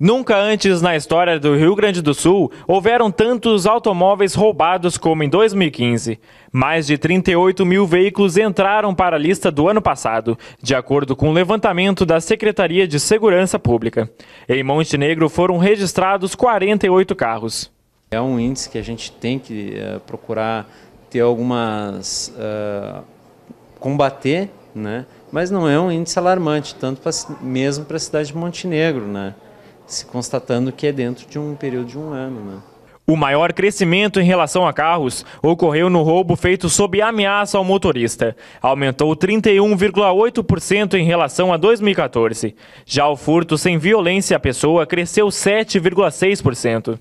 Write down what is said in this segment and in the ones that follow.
Nunca antes na história do Rio Grande do Sul houveram tantos automóveis roubados como em 2015. Mais de 38 mil veículos entraram para a lista do ano passado, de acordo com o levantamento da Secretaria de Segurança Pública. Em Montenegro foram registrados 48 carros. É um índice que a gente tem que uh, procurar ter algumas. Uh, combater, né? mas não é um índice alarmante, tanto pra, mesmo para a cidade de Montenegro. Né? se constatando que é dentro de um período de um ano. Né? O maior crescimento em relação a carros ocorreu no roubo feito sob ameaça ao motorista. Aumentou 31,8% em relação a 2014. Já o furto sem violência à pessoa cresceu 7,6%.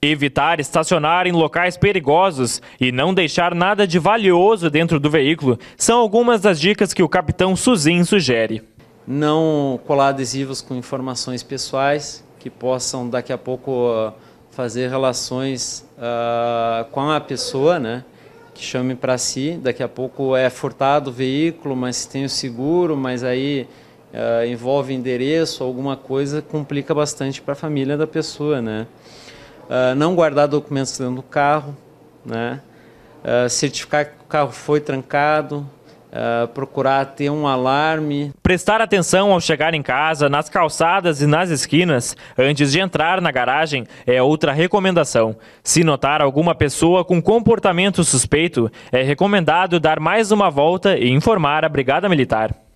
Evitar estacionar em locais perigosos e não deixar nada de valioso dentro do veículo são algumas das dicas que o capitão Suzin sugere. Não colar adesivos com informações pessoais, que possam daqui a pouco ah, fazer relações uh, com a pessoa, né? Que chame para si. Daqui a pouco é furtado o veículo, mas tem o seguro, mas aí uh, envolve endereço, alguma coisa, complica bastante para a família da pessoa, né? Uh, não guardar documentos dentro do carro, né? certificar que o carro foi trancado, ah, procurar ter um alarme. Prestar atenção ao chegar em casa, nas calçadas e nas esquinas, antes de entrar na garagem, é outra recomendação. Se notar alguma pessoa com comportamento suspeito, é recomendado dar mais uma volta e informar a Brigada Militar.